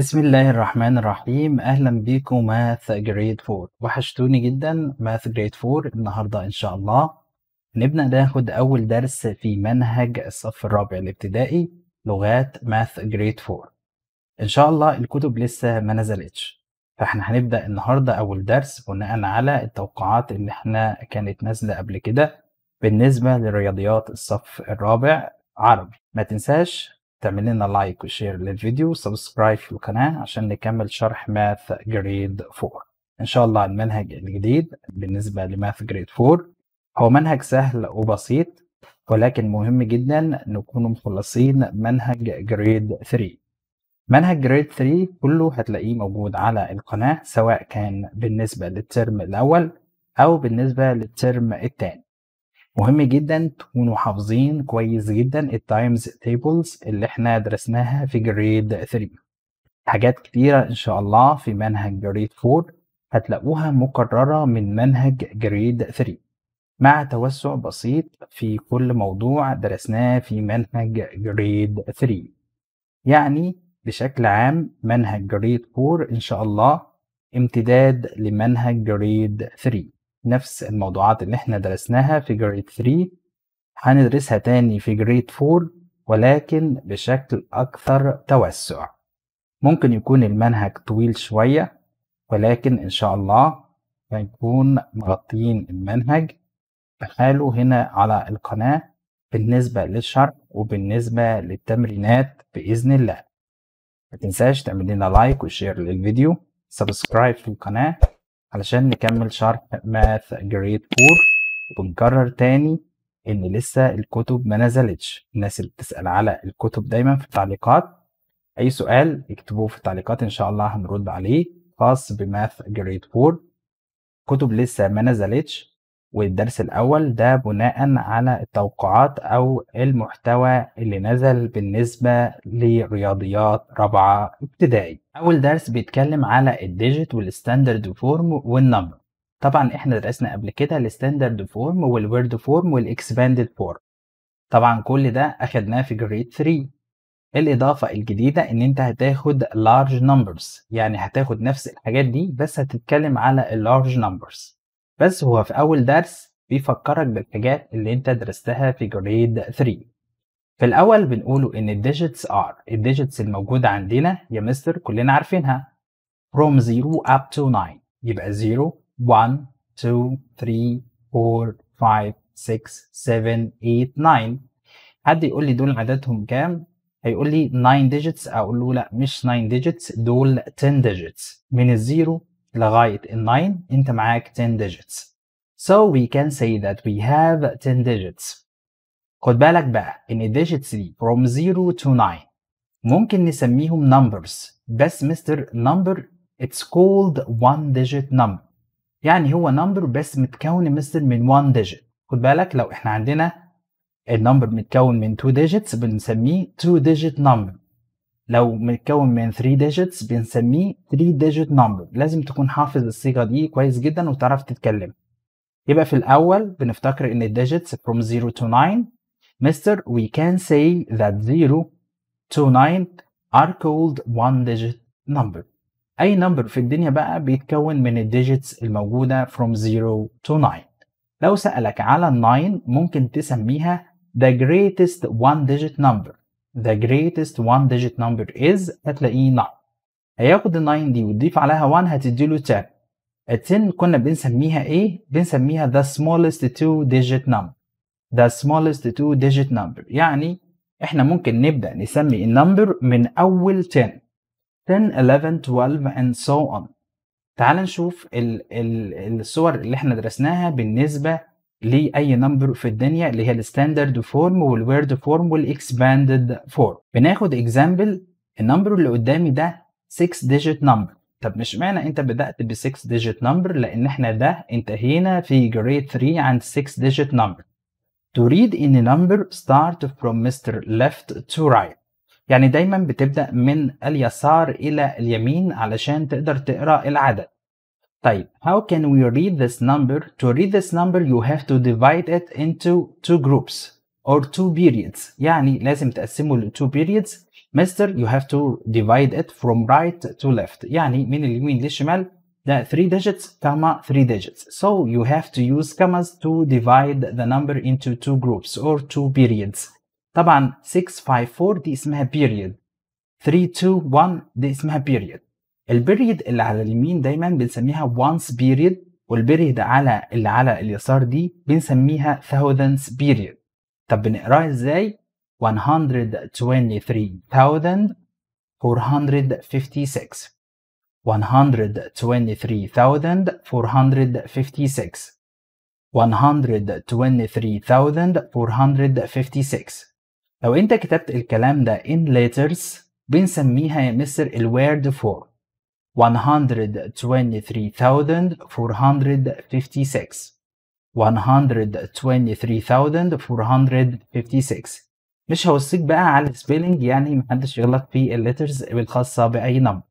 بسم الله الرحمن الرحيم اهلا بيكم ماث جريد 4 وحشتوني جدا ماث جريد 4 النهارده ان شاء الله نبدأ ناخد اول درس في منهج الصف الرابع الابتدائي لغات ماث جريد 4 ان شاء الله الكتب لسه ما نزلتش فاحنا هنبدأ النهارده اول درس بناء على التوقعات اللي احنا كانت نازله قبل كده بالنسبه لرياضيات الصف الرابع عربي ما تنساش تعمل لنا لايك وشير للفيديو وسبسكرايب في القناة عشان نكمل شرح ماث جريد 4 إن شاء الله المنهج الجديد بالنسبة لماث جريد 4 هو منهج سهل وبسيط ولكن مهم جدا نكون مخلصين منهج جريد 3 منهج جريد 3 كله هتلاقيه موجود على القناة سواء كان بالنسبة للترم الأول أو بالنسبة للترم الثاني مهم جدا تكونوا حافظين كويس جدا التايمز تيبلز اللي احنا درسناها في جريد 3 حاجات كتيرة ان شاء الله في منهج جريد 4 هتلاقوها مكررة من منهج جريد 3 مع توسع بسيط في كل موضوع درسناه في منهج جريد 3 يعني بشكل عام منهج جريد 4 ان شاء الله امتداد لمنهج جريد 3 نفس الموضوعات اللي احنا درسناها في جريد 3 هندرسها تاني في جريد 4 ولكن بشكل أكثر توسع ممكن يكون المنهج طويل شوية ولكن إن شاء الله هنكون مغطيين المنهج بحاله هنا على القناة بالنسبة للشرح وبالنسبة للتمرينات بإذن الله ما تنساش تعمل لنا لايك وشير للفيديو سبسكرايب في القناة علشان نكمل شرح ماث جريد 4 ونكرر تاني ان لسه الكتب ما نزلتش الناس اللي بتسأل على الكتب دايما في التعليقات اي سؤال اكتبوه في التعليقات ان شاء الله هنرد عليه خاص بماث جريد 4 كتب لسه ما نزلتش والدرس الأول ده بناء على التوقعات أو المحتوى اللي نزل بالنسبة لرياضيات رابعة ابتدائي أول درس بيتكلم على الديجيت والستاندرد فورم والنمبر طبعا احنا درسنا قبل كده الستاندرد فورم والورد فورم والاكسباندد فورم طبعا كل ده اخدناه في جريد 3 الإضافة الجديدة إن أنت هتاخد large numbers يعني هتاخد نفس الحاجات دي بس هتتكلم على large numbers بس هو في أول درس بيفكرك بالحاجات اللي أنت درستها في جريد 3 في الأول بنقوله إن الديجيتس ار الديجيتس الموجودة عندنا يا مستر كلنا عارفينها from 0 up to 9 يبقى 0 1 2 3 4 5 6 7 8 9 حد يقول لي دول عددهم كام هيقول لي 9 digits اقول له لا مش 9 digits دول 10 digits من الزيرو لغاية ال 9 انت معاك 10 digits. So we can say that we have 10 digits. خد بالك بقى ان ال digits دي from 0 to 9 ممكن نسميهم numbers بس مستر number it's called one digit number يعني هو number بس متكون مستر من one digit خد بالك لو احنا عندنا النمبر متكون من 2 digits بنسميه 2 digit number لو متكون من 3 digits بنسميه 3 digit number لازم تكون حافظ الصيغة دي كويس جدا وتعرف تتكلم يبقى في الأول بنفتكر إن digits from 0 to 9 مستر we can say that 0 to 9 are called one digit number أي نمبر في الدنيا بقى بيتكون من الديجيتس الموجودة from 0 to 9 لو سألك على ال 9 ممكن تسميها the greatest one digit number the greatest one digit number is هتلاقيه 9 هياخد ال 9 دي وتضيف عليها 1 هتديله 10 ال 10 كنا بنسميها ايه؟ بنسميها the smallest two digit number the smallest two digit number يعني احنا ممكن نبدأ نسمي النمبر من أول 10 10 11 12 and so on تعال نشوف الصور اللي احنا درسناها بالنسبة لاي نمبر في الدنيا اللي هي الستاندرد فورم والورد فورم والاكسباندد فورم بناخد اكزامبل النمبر اللي قدامي ده 6 ديجيت نمبر طب مش معنى انت بدات ب 6 ديجيت نمبر لان احنا ده انتهينا في جريد 3 عند 6 ديجيت نمبر to read in a number start from Mr. left to right يعني دايما بتبدأ من اليسار إلى اليمين علشان تقدر تقرأ العدد طيب how can we read this number to read this number you have to divide it into two groups or two periods يعني لازم تقسمه ل two periods master. you have to divide it from right to left يعني من اليمين للشمال ده 3 digits comma 3 digits so you have to use commas to divide the number into two groups or two periods طبعا 654 دي اسمها period 321 دي اسمها period البريد اللي على اليمين دايما بنسميها once period والبريد على اللي على اليسار دي بنسميها thousands period طب بنقراها ازاي 123456 123456 123456 لو انت كتبت الكلام ده in letters بنسميها يا مستر الورد فور 123456 123456 مش هوصيك بقى على السبيلنج يعني محدش يغلط في اللترز الخاصة بأي نمبر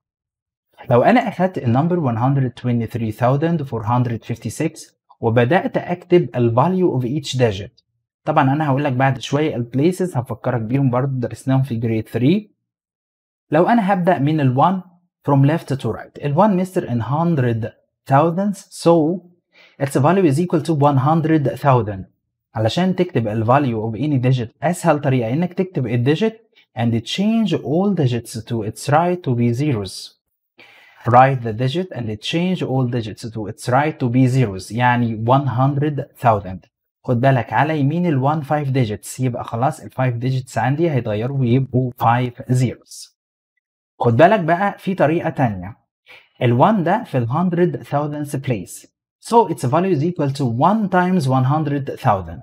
لو أنا أخدت النمبر 123456 وبدأت أكتب الفاليو of each digit طبعا أنا هقول لك بعد شوية البليسز هفكرك بيهم برضه درسناهم في جريد 3 لو أنا هبدأ من ال 1 from left to right. L1 Mr. in hundred thousands, so its value is equal to 100,000. علشان تكتب ال value of any digit أسهل طريقة إنك تكتب ال digit and change all digits to its right to be zeros. Write the digit and change all digits to its right to be zeros يعني 100,000. خد بالك على يمين ال 1 5 digits يبقى خلاص ال 5 digits عندي هيتغيروا ويبقوا 5 zeros. خد بالك بقى في طريقة تانية ال1 ده في ال 100,000 place so its value is equal to 1 times 100,000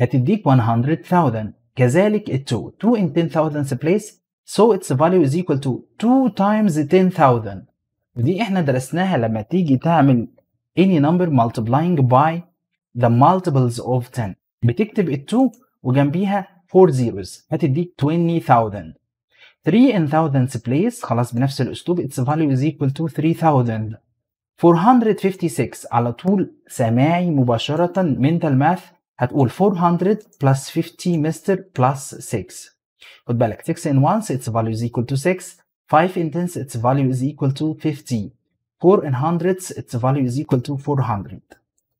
هتديك 100,000 كذلك ال2 2 in 10,000 place so its value is equal to 2 times 10,000 ودي احنا درسناها لما تيجي تعمل any number multiplying by the multiples of 10 بتكتب ال2 وجنبيها 4 zeros هتديك 20,000 3 in thousands place خلاص بنفس الاسلوب its value is equal to 3000 456 على طول سماعي مباشرة mental math هتقول 400 plus 50 مستر plus 6 خد بالك 6 in ones its value is equal to 6 5 in tens its value is equal to 50 4 in hundreds its value is equal to 400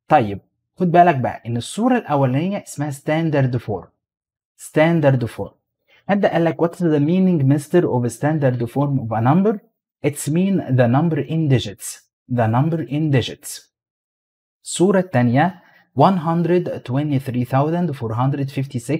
طيب خد بالك بقى ان الصورة الاولانية اسمها standard 4 standard 4 And the, like what is the meaning mister of a standard form of a number it's mean the number in digits the number in digits الصورة الثانية 123456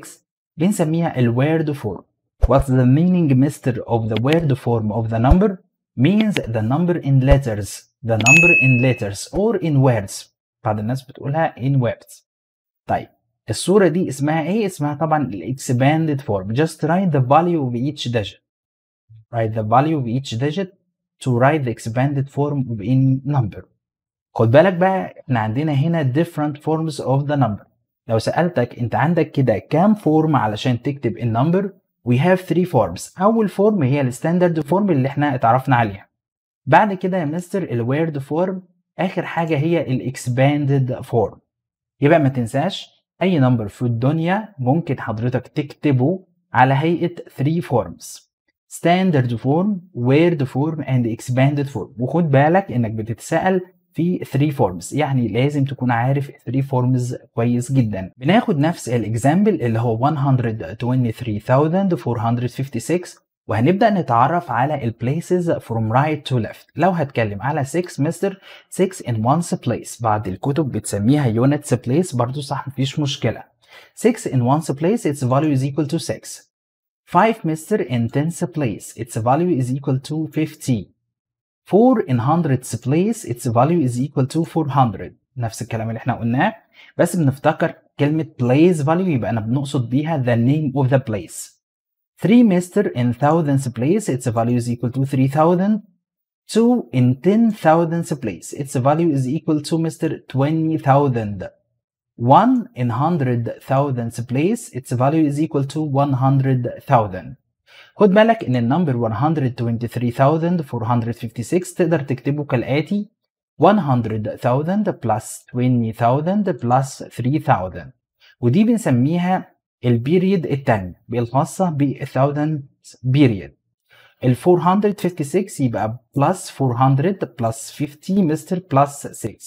بنسميها ال word form what's the meaning mister of the word form of the number means the number in letters the number in letters or in words بعض الناس بتقولها in words طيب الصورة دي اسمها ايه؟ اسمها طبعا ال expanded form just write the value of each digit write the value of each digit to write the expanded form of any number خد بالك بقى احنا عندنا هنا different forms of the number لو سألتك انت عندك كده كام فورم علشان تكتب النمبر we have three forms اول فورم هي الستاندرد فورم اللي احنا اتعرفنا عليها بعد كده يا مستر الويرد فورم اخر حاجة هي الاكسباندد فورم يبقى ما تنساش اي نمبر في الدنيا ممكن حضرتك تكتبه على هيئه 3 فورمز ستاندرد فورم ويرد فورم اند اكسباندد فورم وخد بالك انك بتتسال في 3 فورمز يعني لازم تكون عارف 3 فورمز كويس جدا بناخد نفس الاكزامبل اللي هو 123456 وهنبدأ نتعرف على الـ places from right to left لو هتكلم على 6 مستر 6 in one's place بعض الكتب بتسميها units place برضو صح مفيش مشكلة 6 in one's place its value is equal to 6 5 مستر in 10 place its value is equal to 50 4 in 100 place its value is equal to 400 نفس الكلام اللي احنا قلناه بس بنفتكر كلمة place value يبقى أنا بنقصد بيها the name of the place 3 meter in thousands place, its value is equal to 3000. 2 in ten thousands place, its value is equal to Mr. 20,000. 1 in hundred thousands place, its value is equal to 100,000. خد بالك ان النمبر 123456 تقدر تكتبه كالاتي 100,000 plus 20,000 plus 3,000 ودي بنسميها البيريد الثانية الخاصة ب 1000 بيريد ال 456 يبقى بلس 400 بلس 50 مستر بلس 6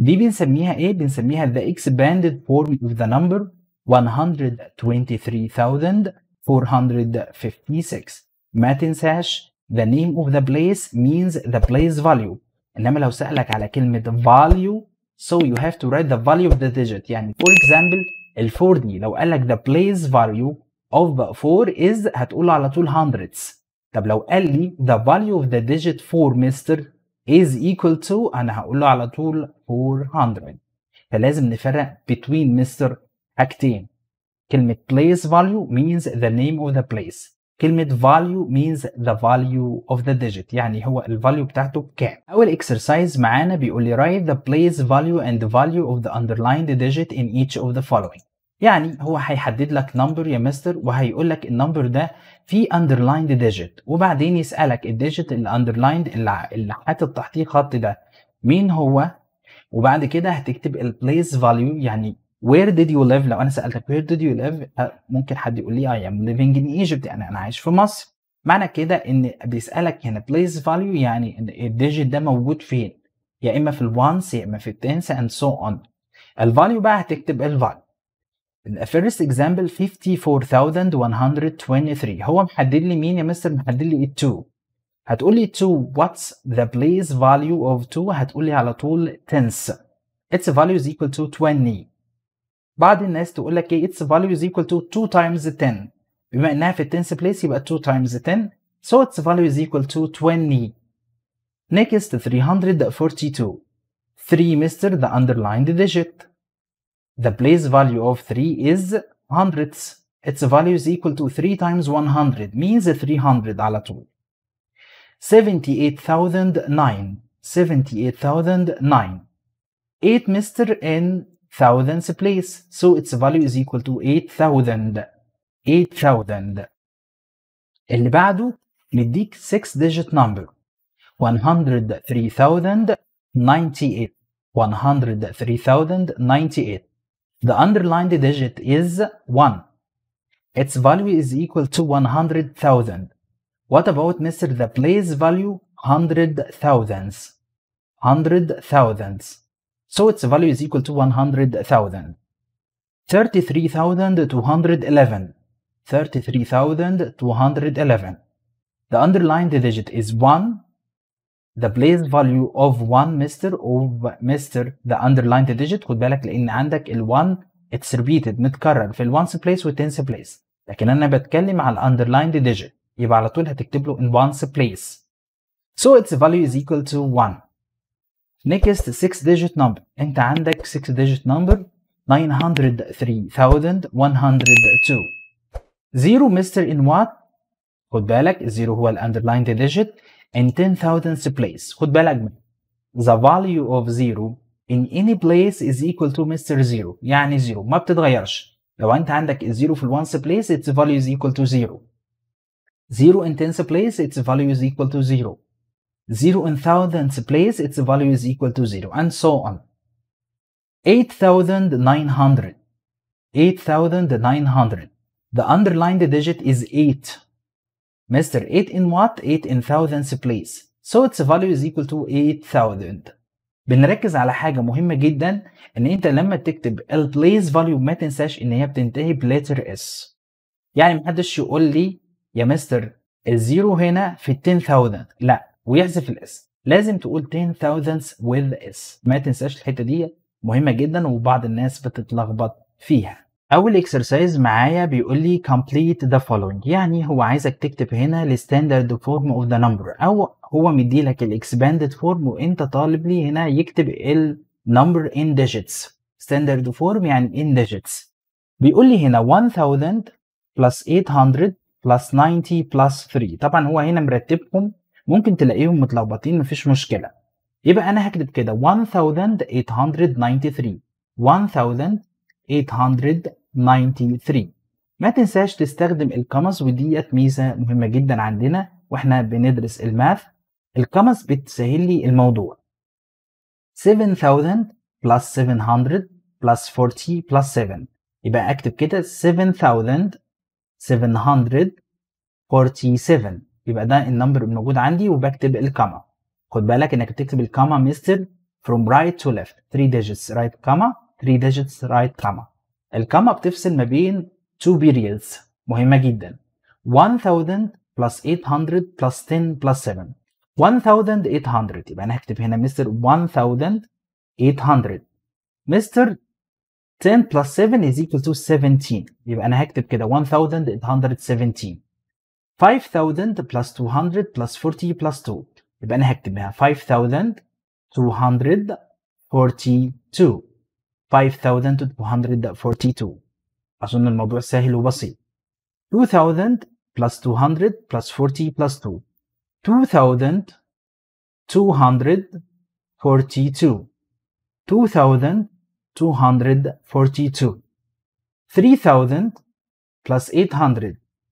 دي بنسميها ايه؟ بنسميها the expanded form of the number 123456 ما تنساش the name of the place means the place value انما لو سألك على كلمة value so you have to write the value of the digit يعني for example ال4 دي لو قال لك the place value of 4 is هتقول على طول hundreds طب لو قال لي the value of the digit 4 mister is equal to انا هقول له على طول 400 فلازم نفرق between mister حاجتين كلمة place value means the name of the place كلمة value means the value of the digit يعني هو ال value بتاعته كام أول exercise معانا بيقول لي write the place value and the value of the underlined digit in each of the following يعني هو هيحدد لك number يا مستر وهيقول لك النمبر ده في underlined digit وبعدين يسألك ال digit ال underlined اللي حاطط تحتيه خط ده مين هو وبعد كده هتكتب ال place value يعني where did you live لو انا سالتك where did you live ممكن حد يقول لي آه، I am living in Egypt يعني انا عايش في مصر معنى كده ان بيسالك هنا place value يعني ان الديجيت ده موجود فين يا اما في الوانس يا اما في التنس and so on الفاليو بقى هتكتب الفاليو first example 54123 هو محدد لي مين يا مستر محدد لي 2 هتقول لي 2 what's the place value of 2 هتقول لي على طول 10 its value is equal to 20 بعض الناس تقول لك ايه its value is equal to 2 times 10 بما انها في التنس place يبقى 2 times 10 so its value is equal to 20 next 342 3 mister the underlined digit the place value of 3 is hundredths its value is equal to 3 times 100 means 300 على طول 78009 78009 8 mister n Thousands place, so its value is equal to 8000 8000 اللي بعده مديك 6 digit number 103098 103098 The underlined digit is 1 Its value is equal to 100,000 What about Mr. The place value hundred thousands. Hundred thousands. So its value is equal to 100,000. 33,211. 33,211. The underlined digit is 1. The place value of 1 Mister, أو the underlined digit خد بالك لأن عندك ال 1 it's repeated متكرر في ال 1's place وال 10's place لكن أنا بتكلم على the underlined digit يبقى على طول هتكتب له in 1's place. So its value is equal to 1. next 6 digit number انت عندك 6 digit number 903102 0 مستر in what خد بالك الزيرو هو ال underlined digit in 10000 place خد بالك من the value of zero in any place is equal to مستر 0 يعني 0 ما بتتغيرش لو انت عندك الزيرو في ال ones place its value is equal to 0 0 in 10th place its value is equal to 0 0 in thousands place, its value is equal to 0, and so on. 8,900. 8,900. The underlined digit is 8. Mr. 8 in what? 8 in thousands place. So its value is equal to 8000. بنركز على حاجة مهمة جدا ان انت لما تكتب ال place value ما تنساش ان هي بتنتهي بلتر s. يعني محدش يقول لي يا مستر الزيرو هنا في 10000 لا ويحذف الاس لازم تقول 10,000 with s ما تنساش الحته دي مهمه جدا وبعض الناس بتتلخبط فيها اول اكسرسايز معايا بيقول لي complete the following يعني هو عايزك تكتب هنا الستاندرد فورم اوف ذا نمبر او هو مدي لك الاكسباندد فورم وانت طالب لي هنا يكتب النمبر ان ديجيتس ستاندرد فورم يعني ان ديجيتس بيقول لي هنا 1000 plus 800 plus 90 plus 3 طبعا هو هنا مرتبهم ممكن تلاقيهم متلخبطين مفيش مشكلة يبقى أنا هكتب كده 1893 1893 ما تنساش تستخدم الكمس وديت ميزة مهمة جدا عندنا واحنا بندرس الماث الكمس بتسهل لي الموضوع 7000 plus 700 plus 40 plus 7 يبقى اكتب كده 7747 يبقى ده النمبر الموجود عندي وبكتب الكاما خد بالك انك بتكتب الكاما مستر from right to left 3 digits right comma 3 digits right comma الكاما بتفصل ما بين 2 periods مهمة جدا 1000 plus 800 plus 10 plus 7 1800 يبقى انا هكتب هنا مستر 1800 مستر 10 plus 7 is equal to 17 يبقى انا هكتب كده 1817 5000 plus 200 plus 40 plus 2 يبقى أنا هكتبها 5242 5242 أظن الموضوع سهل وبسيط 2000 plus 200 plus 40 plus 2 2242 2242 3000 plus 800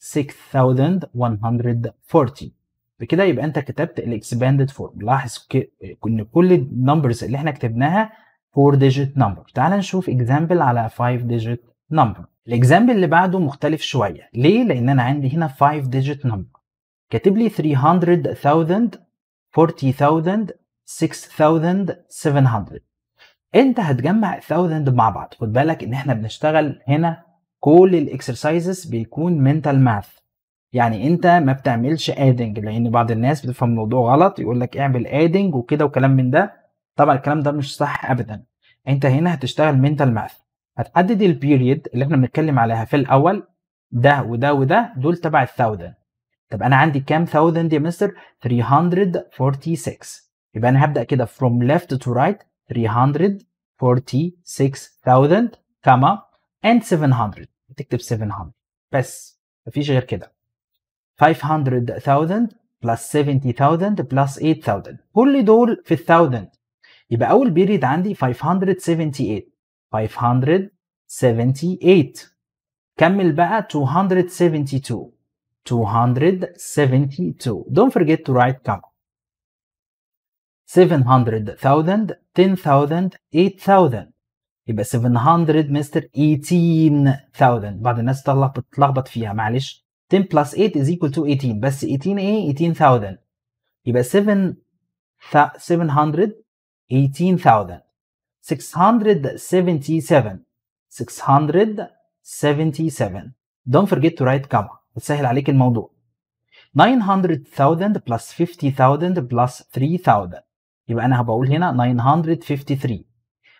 6140 بكده يبقى انت كتبت الاكسباندد فورم لاحظ ان كل النمبرز اللي احنا كتبناها 4 ديجيت نمبر تعال نشوف اكزامبل على 5 ديجيت نمبر الاكزامبل اللي بعده مختلف شويه ليه لان انا عندي هنا 5 ديجيت نمبر كاتب لي 300000 40000 6700 انت هتجمع 1000 مع بعض خد بالك ان احنا بنشتغل هنا كل الاكسرسايزز بيكون منتال ماث يعني انت ما بتعملش ادنج لان بعض الناس بتفهم الموضوع غلط يقول لك اعمل ادنج وكده وكلام من ده طبعا الكلام ده مش صح ابدا انت هنا هتشتغل منتال ماث هتحدد البيريد اللي احنا بنتكلم عليها في الاول ده وده وده دول تبع الثاوزند طب انا عندي كام ثاوزند يا مستر 346 يبقى انا هبدا كده from left to right 346,000 كما and 700 تكتب 700 بس مفيش غير كده 500,000 plus 70,000 plus 8,000 كل دول في ال 1000 يبقى أول بيريد عندي 578 578 كمل بقى 272 272 don't forget to write comma 700,000 10,000 8,000 يبقى 700 مستر 18000 بعض الناس بتتلخبط فيها معلش 10 plus 8 is equal to 18 بس 18 ايه 18000 يبقى 7 700 18000 677 677 don't forget to write comma بتسهل عليك الموضوع 900,000 plus 50,000 plus 3,000 يبقى انا هبقول هنا 953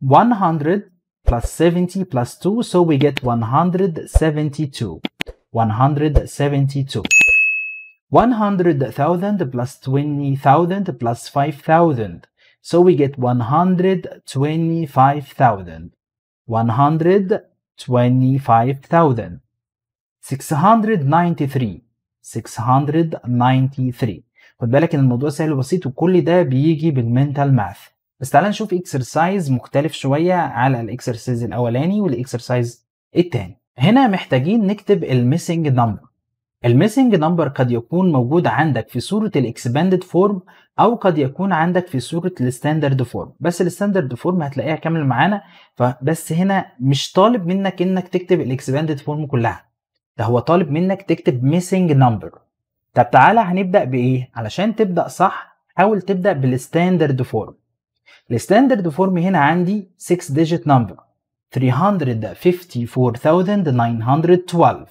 100 plus 70 plus 2, so we get 172. 172. 100,000 plus 20,000 plus 5,000. So we get 125,000. 125,000. 693. 693. خد بالك ان الموضوع سهل وبسيط وكل ده بيجي بالمنتال ماث. بس تعالى نشوف اكسرسايز مختلف شويه على الاكسرسايز الاولاني والاكسرسايز الثاني هنا محتاجين نكتب الميسنج نمبر الميسنج نمبر قد يكون موجود عندك في صوره الاكسباندد فورم او قد يكون عندك في صوره الستاندرد فورم بس الستاندرد فورم هتلاقيها كامله معانا فبس هنا مش طالب منك انك تكتب الاكسباندد فورم كلها ده هو طالب منك تكتب ميسنج نمبر طب تعالى هنبدا بايه علشان تبدا صح حاول تبدا بالستاندرد فورم الستاندرد فورم هنا عندي 6 ديجيت نمبر 354912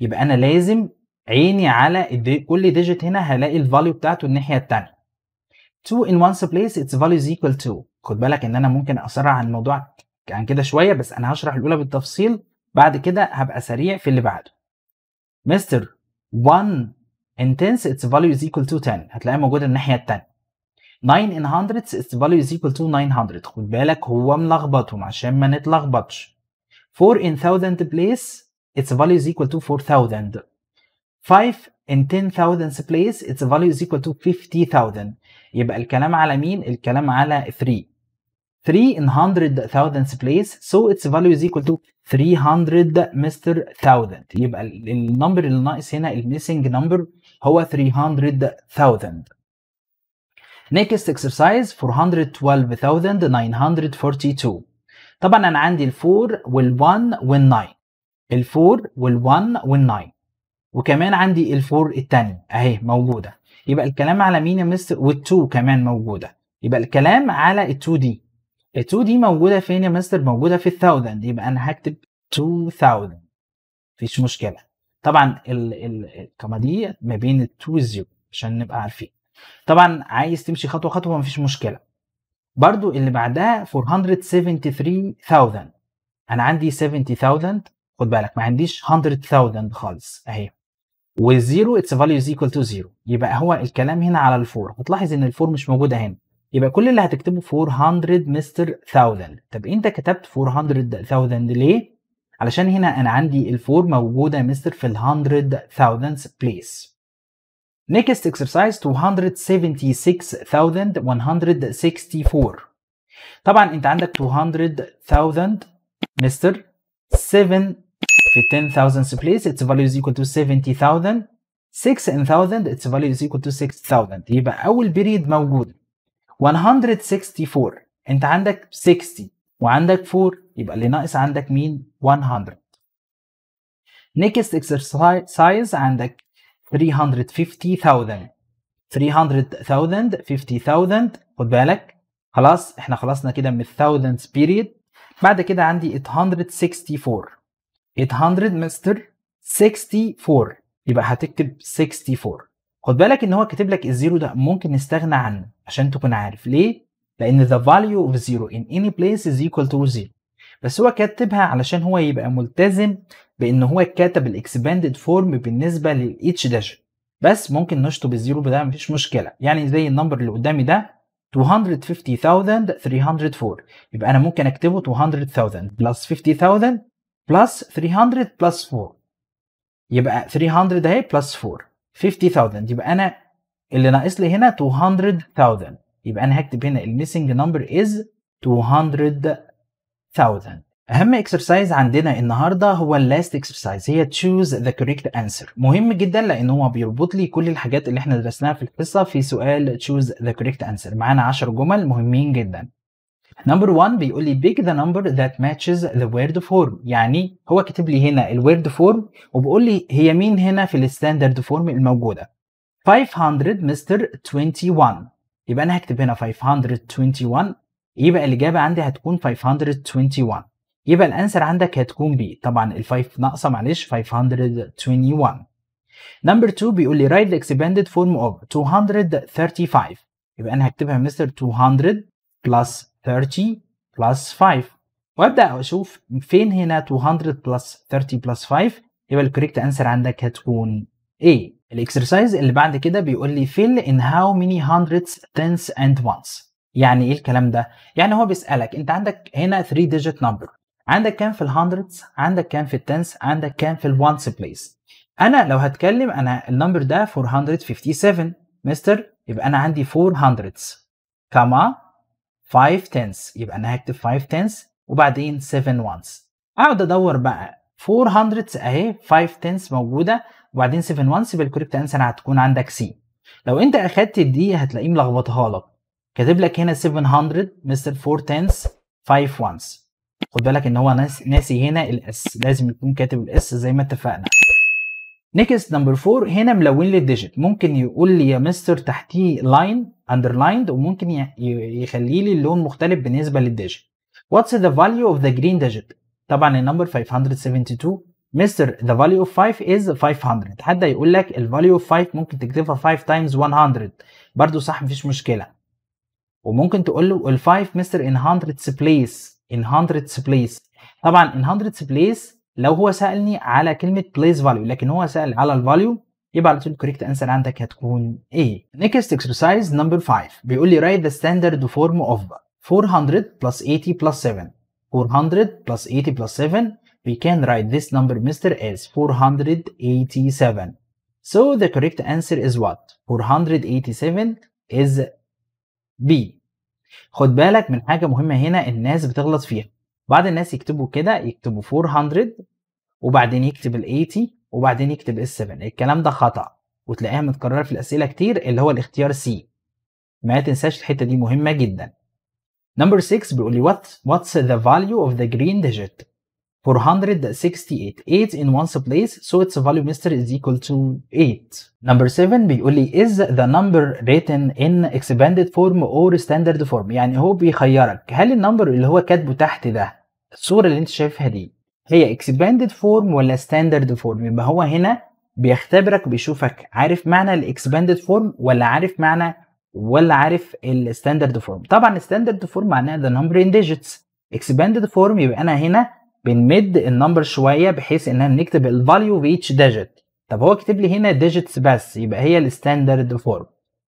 يبقى انا لازم عيني على كل ديجيت هنا هلاقي الفاليو بتاعته الناحيه الثانيه 2 in one place its value is equal to خد بالك ان انا ممكن اسرع عن الموضوع عن كده شويه بس انا هشرح الاولى بالتفصيل بعد كده هبقى سريع في اللي بعده مستر 1 intense its value is equal to 10 هتلاقيها موجوده الناحيه الثانيه 9 in hundreds its value is equal to 900 خد بالك هو ملخبطهم عشان ما نتلخبطش 4 in 1000 place its value is equal to 4000 5 in 10,000 place its value is equal to 50,000 يبقى الكلام على مين؟ الكلام على 3 3 in 100,000 place so its value is equal to 300 مستر 1000 يبقى النمبر اللي ناقص هنا الميسنج نمبر هو 300,000 Next exercise 412942 طبعا أنا عندي الفور وال1 وال9 الفور وال1 وال9 وكمان عندي الفور التانية أهي موجودة يبقى الكلام على مين يا مستر وال2 كمان موجودة يبقى الكلام على ال2 دي ال2 دي موجودة فين يا مستر موجودة في ال1000 يبقى أنا هكتب 2000 مفيش مشكلة طبعا الكما دي ما بين ال2 والزيرو عشان نبقى عارفين طبعا عايز تمشي خطوه خطوه مفيش مشكله برضو اللي بعدها 473000 انا عندي 70000 خد بالك ما عنديش 100000 خالص اهي والزيرو اتس فاليو از ايكوال تو زيرو يبقى هو الكلام هنا على الفور هتلاحظ ان الفور مش موجوده هنا يبقى كل اللي هتكتبه 400 مستر 1000 طب انت كتبت 400000 ليه علشان هنا انا عندي الفور موجوده مستر في ال 100000 بليس Next exercise 276,164 طبعا انت عندك 200,000 مستر 7 في 10,000 place its value is equal to 70,000 6 in 1000 its value is equal to 6,000 يبقى أول period موجود 164 انت عندك 60 وعندك 4 يبقى اللي ناقص عندك مين 100 next exercise عندك 350,000 خد بالك خلاص احنا خلصنا كده من الثاوزندز بيريد بعد كده عندي 864 800 مستر 64 يبقى هتكتب 64 خد بالك ان هو كاتب لك الزيرو ده ممكن نستغنى عنه عشان تكون عارف ليه لان the value of zero in any place is equal to zero بس هو كتبها علشان هو يبقى ملتزم بان هو كتب الاكسباندد فورم بالنسبه للاتش داش بس ممكن نشطب الزيرو بده مفيش مشكله يعني زي النمبر اللي قدامي ده 250,304 يبقى انا ممكن اكتبه 200,000 بلس 50,000 بلس 300 بلس 4 يبقى 300 اهي بلس 4 50,000 يبقى انا اللي ناقص لي هنا 200,000 يبقى انا هكتب هنا الميسنج نمبر از 200,000 1000 اهم اكسرسايز عندنا النهارده هو اللاست اكسرسايز هي تشوز ذا كوريكت انسر مهم جدا لان هو بيربط لي كل الحاجات اللي احنا درسناها في القصه في سؤال تشوز ذا كوريكت انسر معانا 10 جمل مهمين جدا نمبر 1 بيقول لي بيك ذا نمبر ذات ماتشز ذا ورد فورم يعني هو كاتب لي هنا الورد فورم وبيقول لي هي مين هنا في الستاندرد فورم الموجوده 500 مستر 21 يبقى انا هكتب هنا 521 يبقى الإجابة عندي هتكون 521 يبقى الأنسر عندك هتكون بي طبعا ال 5 ناقصة معلش 521 نمبر 2 بيقول لي write the expanded form of 235 يبقى أنا هكتبها مستر 200 plus 30 plus 5 وابدا اشوف فين هنا 200 بلس 30 بلس 5 يبقى الكوريكت انسر عندك هتكون A الاكسرسايز اللي بعد كده بيقول لي fill in how many hundreds tens and ones يعني ايه الكلام ده؟ يعني هو بيسالك انت عندك هنا 3 ديجيت نمبر عندك كام في الهندردز عندك كام في التنس عندك كام في الوانس بليس انا لو هتكلم انا النمبر ده 457 مستر يبقى انا عندي 400 كما 5 تنس يبقى انا هكتب 5 تنس وبعدين 7 وانس اقعد ادور بقى 400 اهي 5 تنس موجوده وبعدين 7 وانس بالكوريكت انسر هتكون عندك سي لو انت اخدت دي هتلاقيه ملخبطها لك كاتب لك هنا 700 مستر 4 تنس 5 وانس خد بالك ان هو ناسي هنا الاس لازم يكون كاتب الاس زي ما اتفقنا نيكست نمبر 4 هنا ملون لي الديجيت ممكن يقول لي يا مستر تحتيه لاين اندرلايند وممكن يخلي لي اللون مختلف بالنسبه للديجيت واتس ذا فاليو اوف ذا جرين ديجيت طبعا النمبر 572 مستر ذا فاليو اوف 5 از 500 حد هيقول لك الفاليو اوف 5 ممكن تكتبها 5 تايمز 100 برضو صح مفيش مشكله وممكن تقول له ال5 مستر ان 100 بليس ان 100 بليس طبعا ان 100 بليس لو هو سالني على كلمه بليس فاليو لكن هو سال على الفاليو يبقى على طول الكوريكت انسر عندك هتكون ايه نيكست اكسرسايز نمبر 5 بيقول لي write the standard form of 400 plus 80 plus 7 400 plus 80 plus 7 we can write this number mister as 487 so the correct answer is what 487 is بي خد بالك من حاجة مهمة هنا الناس بتغلط فيها بعض الناس يكتبوا كده يكتبوا 400 وبعدين يكتب ال 80 وبعدين يكتب ال 7 الكلام ده خطأ وتلاقيها متكررة في الأسئلة كتير اللي هو الاختيار سي ما تنساش الحتة دي مهمة جدا نمبر 6 بيقول لي what, what's the value of the green digit 468 8 in one place so its value mister is equal to 8 number 7 بيقول لي is the number written in expanded form or standard form يعني هو بيخيرك هل النمبر اللي هو كاتبه تحت ده الصورة اللي انت شايفها دي هي expanded form ولا standard form يبقى هو هنا بيختبرك بيشوفك عارف معنى الاكسباندد فورم ولا عارف معنى ولا عارف الستاندرد فورم طبعا الستاندرد فورم معناها the number in digits expanded form يبقى انا هنا بنمد النمبر شويه بحيث اننا نكتب الفاليو في اتش ديجيت طب هو كاتب لي هنا ديجيتس بس يبقى هي الستاندرد فورم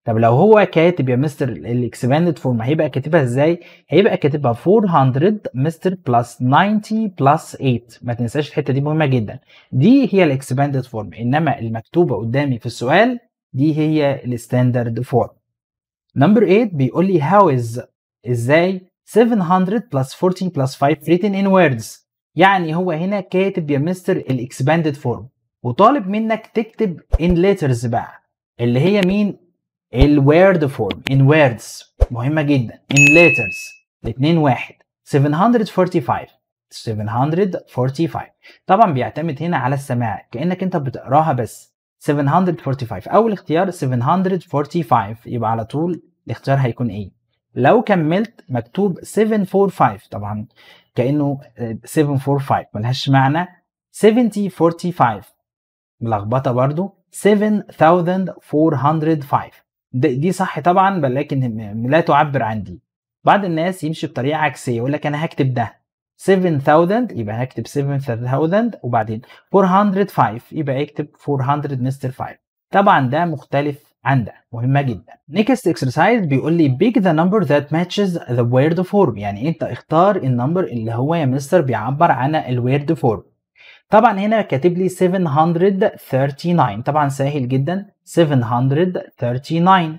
طب لو هو كاتب يا مستر الاكسباندد فورم هيبقى كاتبها ازاي هيبقى كاتبها 400 مستر بلس 90 بلس 8 ما تنساش الحته دي مهمه جدا دي هي الاكسباندد فورم انما المكتوبه قدامي في السؤال دي هي الستاندرد فورم نمبر 8 بيقول لي هاو از ازاي 700 بلس 14 بلس 5 written in words يعني هو هنا كاتب يا مستر الاكسباندد فورم وطالب منك تكتب ان ليترز بقى اللي هي مين الورد فورم ان ووردز مهمه جدا ان ليترز الاثنين واحد 745 745 طبعا بيعتمد هنا على السماع كانك انت بتقراها بس 745 اول اختيار 745 يبقى على طول الاختيار هيكون ايه لو كملت مكتوب 745 طبعا كانه 745 آه، ملهاش معنى 7045 ملخبطه برضو 7405 دي صح طبعا ولكن لا تعبر عن دي بعض الناس يمشي بطريقه عكسيه يقول لك انا هكتب ده 7000 يبقى هكتب 7000 وبعدين 405 يبقى اكتب 400 مستر 5 طبعا ده مختلف عندك مهمه جدا نيكست اكسرسايز بيقول لي بيك ذا نمبر ذات ماتشز ذا ويرد فورم يعني انت اختار النمبر اللي هو يا مستر بيعبر عن الويرد فورم طبعا هنا كاتب لي 739 طبعا سهل جدا 739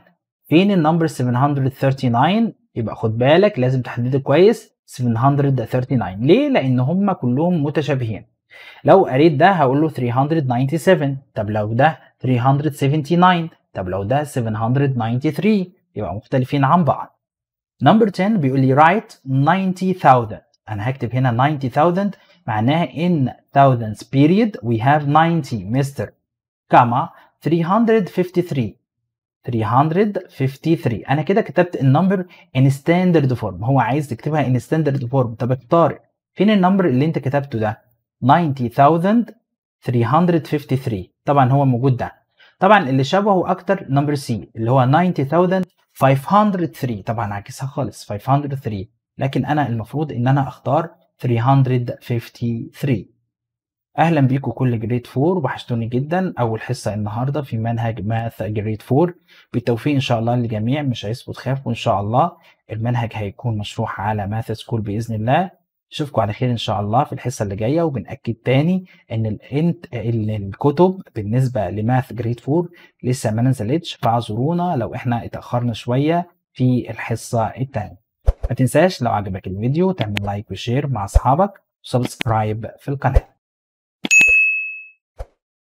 فين النمبر 739 يبقى خد بالك لازم تحدده كويس 739 ليه لان هم كلهم متشابهين لو قريت ده هقول له 397 طب لو ده 379 طب لو ده 793 يبقى مختلفين عن بعض نمبر 10 بيقول لي write 90000 انا هكتب هنا 90000 معناها in thousands period we have 90 مستر كما 353 353 انا كده كتبت النمبر ان ستاندرد فورم هو عايز تكتبها ان ستاندرد فورم طب اختار فين النمبر اللي انت كتبته ده 90353 طبعا هو موجود ده طبعا اللي شبهه اكتر نمبر سي اللي هو 90503 طبعا عكسها خالص 503 لكن انا المفروض ان انا اختار 353 اهلا بيكم كل جريد 4 وحشتوني جدا اول حصه النهارده في منهج ماث جريد 4 بالتوفيق ان شاء الله للجميع مش هيسقط خاف وان شاء الله المنهج هيكون مشروح على ماث سكول باذن الله اشوفكم على خير ان شاء الله في الحصه اللي جايه وبناكد تاني ان الانت ان الكتب بالنسبه لماث جريد 4 لسه ما نزلتش فاعذرونا لو احنا اتاخرنا شويه في الحصه التانيه ما تنساش لو عجبك الفيديو تعمل لايك وشير مع اصحابك وسبسكرايب في القناه